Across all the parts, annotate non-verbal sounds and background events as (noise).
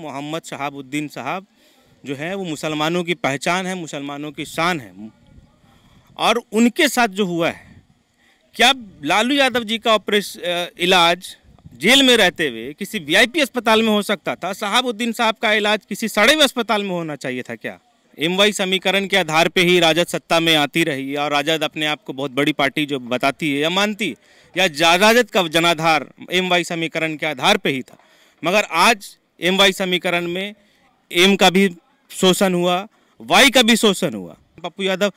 मोहम्मद शहाबुद्दीन साहब जो है वो मुसलमानों की पहचान है मुसलमानों की शान है और उनके साथ जो हुआ है क्या लालू यादव जी का ऑपरेश इलाज जेल में रहते हुए किसी वीआईपी अस्पताल में हो सकता था साहबुद्दीन साहब का इलाज किसी सड़े हुए अस्पताल में होना चाहिए था क्या एम वाई समीकरण के आधार पे ही राजद सत्ता में आती रही और राजद अपने आप को बहुत बड़ी पार्टी जो बताती है या मानती है या राजद का जनाधार एम वाई समीकरण के आधार पे ही था मगर आज एम वाई समीकरण में एम का भी शोषण हुआ वाई का भी शोषण हुआ पप्पू यादव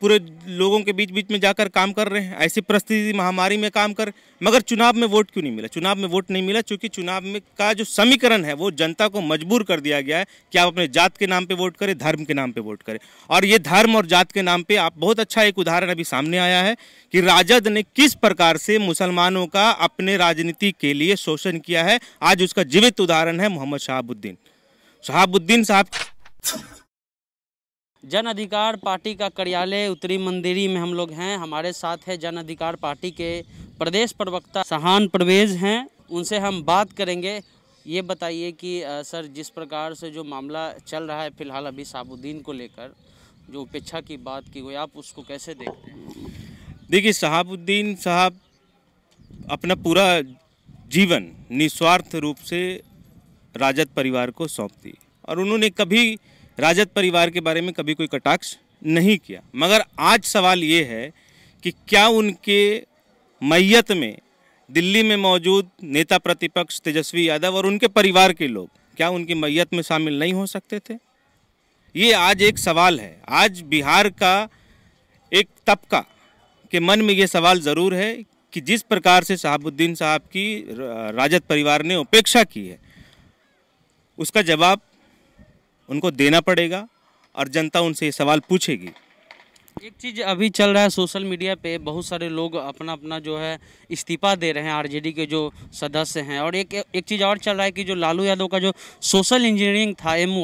पूरे लोगों के बीच बीच में जाकर काम कर रहे हैं ऐसी परिस्थिति महामारी में काम कर मगर चुनाव में वोट क्यों नहीं मिला चुनाव में वोट नहीं मिला क्योंकि चुनाव में का जो समीकरण है वो जनता को मजबूर कर दिया गया है कि आप अपने जात के नाम पे वोट करें धर्म के नाम पे वोट करें और ये धर्म और जात के नाम पर आप बहुत अच्छा एक उदाहरण अभी सामने आया है कि राजद ने किस प्रकार से मुसलमानों का अपने राजनीति के लिए शोषण किया है आज उसका जीवित उदाहरण है मोहम्मद शहाबुद्दीन शहाबुद्दीन साहब जन अधिकार पार्टी का कार्यालय उत्तरी मंदिरी में हम लोग हैं हमारे साथ है जन अधिकार पार्टी के प्रदेश प्रवक्ता सहान परवेज हैं उनसे हम बात करेंगे ये बताइए कि आ, सर जिस प्रकार से जो मामला चल रहा है फिलहाल अभी साबुद्दीन को लेकर जो उपेक्षा की बात की गई आप उसको कैसे देखते हैं देखिए शहाबुद्दीन साहब अपना पूरा जीवन निस्वार्थ रूप से राजद परिवार को सौंप दी और उन्होंने कभी राजद परिवार के बारे में कभी कोई कटाक्ष नहीं किया मगर आज सवाल ये है कि क्या उनके मैयत में दिल्ली में मौजूद नेता प्रतिपक्ष तेजस्वी यादव और उनके परिवार के लोग क्या उनकी मैयत में शामिल नहीं हो सकते थे ये आज एक सवाल है आज बिहार का एक तबका के मन में ये सवाल ज़रूर है कि जिस प्रकार से शहाबुद्दीन साहब की राजद परिवार ने उपेक्षा की है उसका जवाब उनको देना पड़ेगा और जनता उनसे ये सवाल पूछेगी एक चीज़ अभी चल रहा है सोशल मीडिया पे बहुत सारे लोग अपना अपना जो है इस्तीफा दे रहे हैं आरजेडी के जो सदस्य हैं और एक एक चीज़ और चल रहा है कि जो लालू यादव का जो सोशल इंजीनियरिंग था एम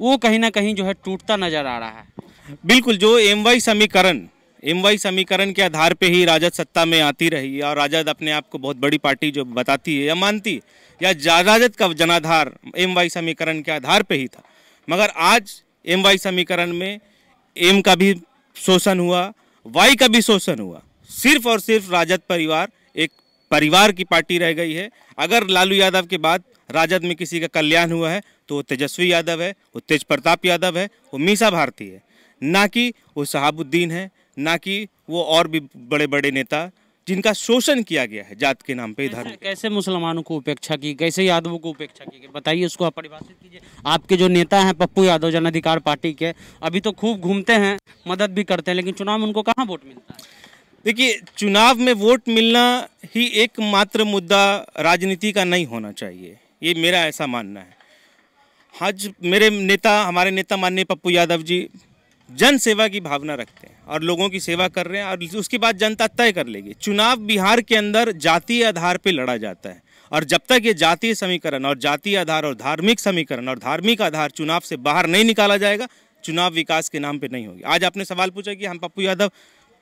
वो कहीं ना कहीं जो है टूटता नज़र आ रहा है बिल्कुल जो एम समीकरण एम वाई समीकरण के आधार पे ही राजद सत्ता में आती रही और राजद अपने आप को बहुत बड़ी पार्टी जो बताती है या मानती है या राजद का जनाधार एम वाई समीकरण के आधार पर ही था मगर आज एम वाई समीकरण में एम का भी शोषण हुआ वाई का भी शोषण हुआ सिर्फ और सिर्फ राजद परिवार एक परिवार की पार्टी रह गई है अगर लालू यादव के बाद राजद में किसी का कल्याण हुआ है तो वो तेजस्वी यादव है वो तेज प्रताप यादव है वो मीसा भारती है ना कि वो शहाबुद्दीन है ना कि वो और भी बड़े बड़े नेता जिनका शोषण किया गया है जात के नाम पे इधर कैसे मुसलमानों को उपेक्षा की कैसे यादवों को उपेक्षा की गई बताइए उसको आप परिभाषित कीजिए आपके जो नेता हैं पप्पू यादव जन अधिकार पार्टी के अभी तो खूब घूमते हैं मदद भी करते हैं लेकिन चुनाव में उनको कहाँ वोट मिलता है देखिए चुनाव में वोट मिलना ही एकमात्र मुद्दा राजनीति का नहीं होना चाहिए ये मेरा ऐसा मानना है आज मेरे नेता हमारे नेता माननीय पप्पू यादव जी जन सेवा की भावना रखते हैं और लोगों की सेवा कर रहे हैं और उसके बाद जनता तय कर लेगी चुनाव बिहार के अंदर जातीय आधार पर लड़ा जाता है और जब तक ये जातीय समीकरण और जातीय आधार और धार्मिक समीकरण और धार्मिक आधार चुनाव से बाहर नहीं निकाला जाएगा चुनाव विकास के नाम पे नहीं होगी आज आपने सवाल पूछा कि हम पप्पू यादव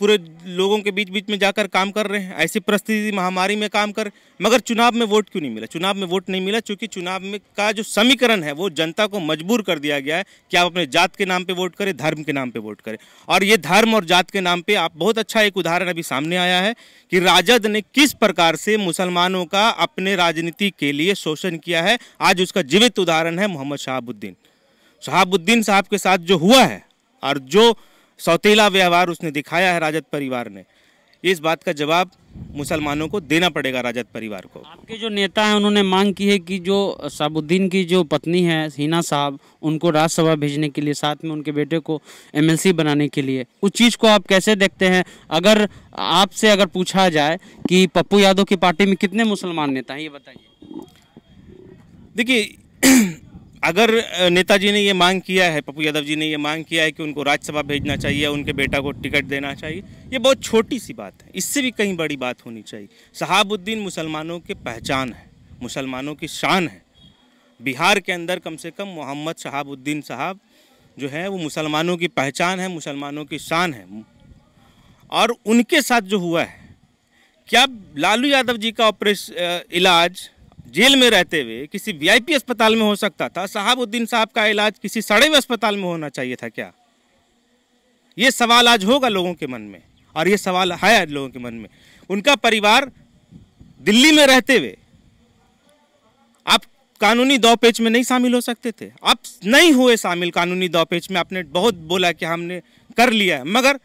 पूरे लोगों के बीच बीच में जाकर काम कर रहे हैं ऐसी परिस्थिति महामारी में काम कर मगर चुनाव में वोट क्यों नहीं मिला चुनाव में वोट नहीं मिला क्योंकि चुनाव में का जो समीकरण है वो जनता को मजबूर कर दिया गया है कि आप अपने जात के नाम पर वोट करें धर्म के नाम पर वोट करें और ये धर्म और जात के नाम पर आप बहुत अच्छा एक उदाहरण अभी सामने आया है कि राजद ने किस प्रकार से मुसलमानों का अपने राजनीति के लिए शोषण किया है आज उसका जीवित उदाहरण है मोहम्मद शहाबुद्दीन शहाबुद्दीन साहब के साथ जो हुआ है और जो सौतीला व्यवहार उसने दिखाया है राजद परिवार ने इस बात का जवाब मुसलमानों को देना पड़ेगा राजद परिवार को आपके जो नेता हैं उन्होंने मांग की है कि जो साबुद्दीन की जो पत्नी है हिना साहब उनको राज्यसभा भेजने के लिए साथ में उनके बेटे को एमएलसी बनाने के लिए उस चीज़ को आप कैसे देखते हैं अगर आपसे अगर पूछा जाए कि पप्पू यादव की पार्टी में कितने मुसलमान नेता हैं ये बताइए देखिए (clears throat) अगर नेताजी ने ये मांग किया है पप्पू यादव जी ने ये मांग किया है कि उनको राज्यसभा भेजना चाहिए उनके बेटा को टिकट देना चाहिए ये बहुत छोटी सी बात है इससे भी कहीं बड़ी बात होनी चाहिए शहाबुद्दीन मुसलमानों की पहचान है मुसलमानों की शान है बिहार के अंदर कम से कम मोहम्मद शहाबुद्दीन साहब जो है वो मुसलमानों की पहचान है मुसलमानों की शान है और उनके साथ जो हुआ है क्या लालू यादव जी का ऑपरेश इलाज जेल में रहते हुए किसी वीआईपी अस्पताल में हो सकता था शहाबुद्दीन साहब का इलाज किसी सड़े हुए अस्पताल में होना चाहिए था क्या ये सवाल आज होगा लोगों के मन में और ये सवाल है आज लोगों के मन में उनका परिवार दिल्ली में रहते हुए आप कानूनी दौपेच में नहीं शामिल हो सकते थे आप नहीं हुए शामिल कानूनी दौपेच में आपने बहुत बोला कि हमने कर लिया है मगर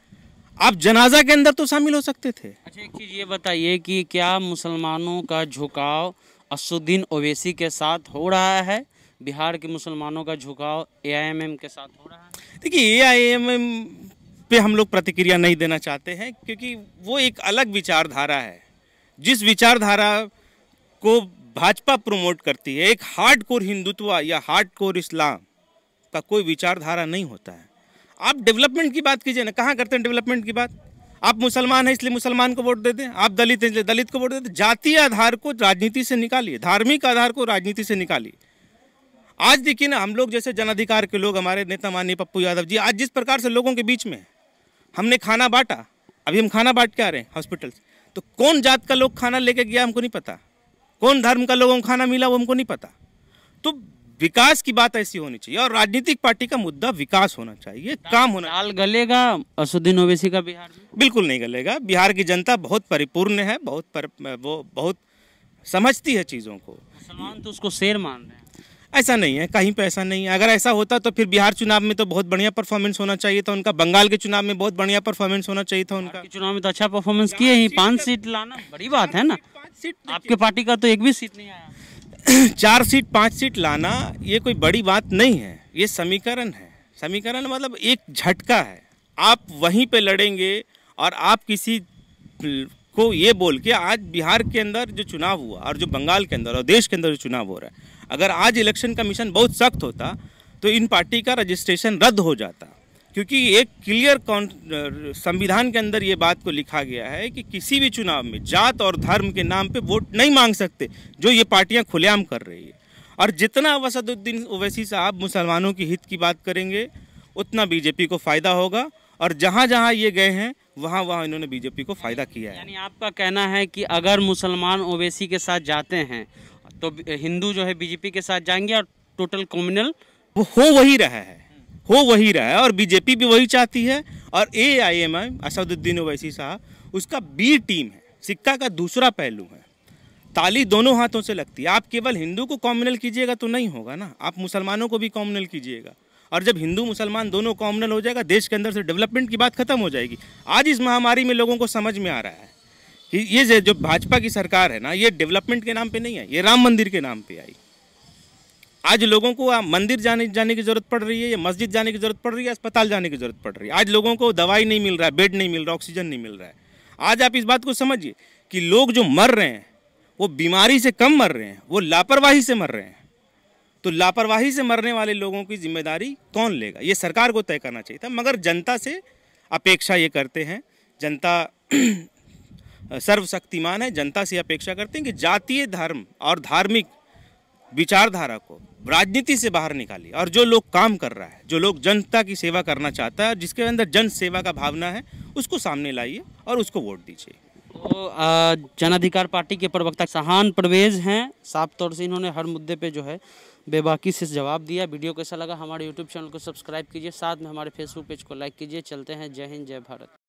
आप जनाजा के अंदर तो शामिल हो सकते थे अच्छा एक चीज़ ये बताइए कि क्या मुसलमानों का झुकाव असुद्दीन ओवैसी के साथ हो रहा है बिहार के मुसलमानों का झुकाव एआईएमएम के साथ हो रहा है देखिए एआईएमएम पे हम लोग प्रतिक्रिया नहीं देना चाहते हैं क्योंकि वो एक अलग विचारधारा है जिस विचारधारा को भाजपा प्रमोट करती है एक हार्ड कोर हिंदुत्व या हार्ड कोर इस्लाम का कोई विचारधारा नहीं होता है आप डेवलपमेंट की बात कीजिए ना कहाँ करते हैं डेवलपमेंट की बात आप मुसलमान हैं इसलिए मुसलमान को वोट दे दें आप दलित हैं इसलिए दलित को वोट दे दें जाति आधार को राजनीति से निकालिए धार्मिक आधार को राजनीति से निकालिए आज देखिए ना हम लोग जैसे जनाधिकार के लोग हमारे नेता माननीय पप्पू यादव जी आज जिस प्रकार से लोगों के बीच में हमने खाना बांटा अभी हम खाना बांट के आ रहे हैं हॉस्पिटल तो कौन जात का लोग खाना लेके गया हमको नहीं पता कौन धर्म का लोगों को खाना मिला वो हमको नहीं पता तो विकास की बात ऐसी होनी चाहिए और राजनीतिक पार्टी का मुद्दा विकास होना चाहिए काम होना लाल गलेगा असुद्दीन ओवैसी का बिहार में बिल्कुल नहीं गलेगा बिहार की जनता बहुत परिपूर्ण है बहुत पर, वो बहुत समझती है चीज़ों को मुसलमान तो उसको शेर मान रहे हैं ऐसा नहीं है कहीं पे ऐसा नहीं है अगर ऐसा होता तो फिर बिहार चुनाव में तो बहुत बढ़िया परफॉर्मेंस होना चाहिए था उनका बंगाल के चुनाव में बहुत बढ़िया परफॉर्मेंस होना चाहिए था उनका चुनाव में तो अच्छा परफॉर्मेंस किए ही पाँच सीट लाना बड़ी बात है ना सीट आपके पार्टी का तो एक भी सीट नहीं आया (clears throat) चार सीट पांच सीट लाना ये कोई बड़ी बात नहीं है ये समीकरण है समीकरण मतलब एक झटका है आप वहीं पे लड़ेंगे और आप किसी को ये बोल के आज बिहार के अंदर जो चुनाव हुआ और जो बंगाल के अंदर और देश के अंदर जो चुनाव हो रहा है अगर आज इलेक्शन कमीशन बहुत सख्त होता तो इन पार्टी का रजिस्ट्रेशन रद्द हो जाता क्योंकि एक क्लियर संविधान के अंदर ये बात को लिखा गया है कि किसी भी चुनाव में जात और धर्म के नाम पे वोट नहीं मांग सकते जो ये पार्टियां खुलेआम कर रही है और जितना वसदुद्दीन ओवैसी साहब मुसलमानों के हित की बात करेंगे उतना बीजेपी को फ़ायदा होगा और जहाँ जहाँ ये गए हैं वहाँ वहाँ इन्होंने बीजेपी को फ़ायदा किया है यानी आपका कहना है कि अगर मुसलमान ओवैसी के साथ जाते हैं तो हिंदू जो है बीजेपी के साथ जाएंगे और टोटल कॉम्यूनल वो हो वही रहा है हो वही रहा है और बीजेपी भी वही चाहती है और A I M I Asaduddin Owaisi साहब उसका बी टीम है सिक्का का दूसरा पहलू है ताली दोनों हाथों से लगती है आप केवल हिंदू को कॉम्युनल कीजिएगा तो नहीं होगा ना आप मुसलमानों को भी कॉम्युनल कीजिएगा और जब हिंदू मुसलमान दोनों कॉमनल हो जाएगा देश के अंदर से डेवलपमेंट की बात खत्म हो जाएगी आज इस महामारी में लोगों को समझ में आ रहा है ये जो भाजपा की सरकार है ना ये डेवलपमेंट के नाम पे नहीं आई ये राम मंदिर के नाम पे आई आज लोगों को मंदिर जाने जाने की जरूरत पड़ रही है या मस्जिद जाने की जरूरत पड़ रही है अस्पताल जाने की जरूरत पड़ रही है आज लोगों को दवाई नहीं मिल रहा है बेड नहीं मिल रहा ऑक्सीजन नहीं मिल रहा है आज आप इस बात को समझिए कि लोग जो मर रहे हैं वो बीमारी से कम मर रहे हैं वो लापरवाही से मर रहे हैं तो लापरवाही से मरने वाले लोगों की जिम्मेदारी कौन लेगा ये सरकार को तय करना चाहिए था मगर जनता से अपेक्षा ये करते हैं जनता (clears throat) सर्वशक्तिमान है जनता से अपेक्षा करते हैं कि जातीय धर्म और धार्मिक विचारधारा को राजनीति से बाहर निकाली और जो लोग काम कर रहा है जो लोग जनता की सेवा करना चाहता है जिसके अंदर जन सेवा का भावना है उसको सामने लाइए और उसको वोट दीजिए तो जन अधिकार पार्टी के प्रवक्ता सहान परवेज हैं साफ तौर से इन्होंने हर मुद्दे पे जो है बेबाकी से जवाब दिया वीडियो कैसा लगा हमारे यूट्यूब चैनल को सब्सक्राइब कीजिए साथ में हमारे फेसबुक पेज को लाइक कीजिए चलते हैं जय हिंद जय भारत